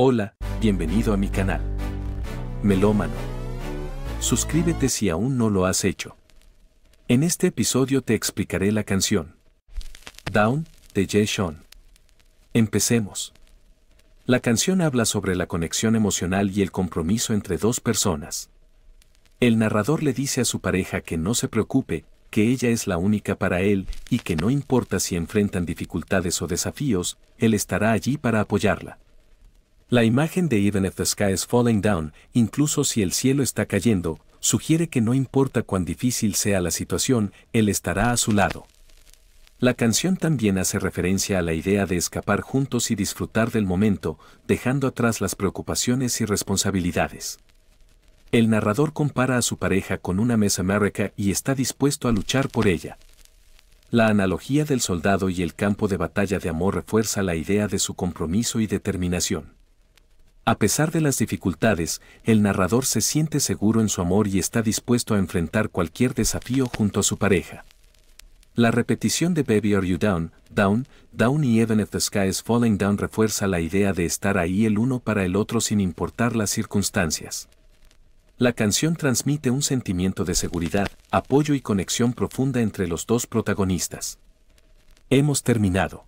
Hola, bienvenido a mi canal. Melómano. Suscríbete si aún no lo has hecho. En este episodio te explicaré la canción Down de Jay Sean. Empecemos. La canción habla sobre la conexión emocional y el compromiso entre dos personas. El narrador le dice a su pareja que no se preocupe, que ella es la única para él y que no importa si enfrentan dificultades o desafíos, él estará allí para apoyarla. La imagen de Even if the sky is falling down, incluso si el cielo está cayendo, sugiere que no importa cuán difícil sea la situación, Él estará a su lado. La canción también hace referencia a la idea de escapar juntos y disfrutar del momento, dejando atrás las preocupaciones y responsabilidades. El narrador compara a su pareja con una Mesa America y está dispuesto a luchar por ella. La analogía del soldado y el campo de batalla de amor refuerza la idea de su compromiso y determinación. A pesar de las dificultades, el narrador se siente seguro en su amor y está dispuesto a enfrentar cualquier desafío junto a su pareja. La repetición de Baby Are You Down, Down, Down y Even If the Sky is Falling Down refuerza la idea de estar ahí el uno para el otro sin importar las circunstancias. La canción transmite un sentimiento de seguridad, apoyo y conexión profunda entre los dos protagonistas. Hemos terminado.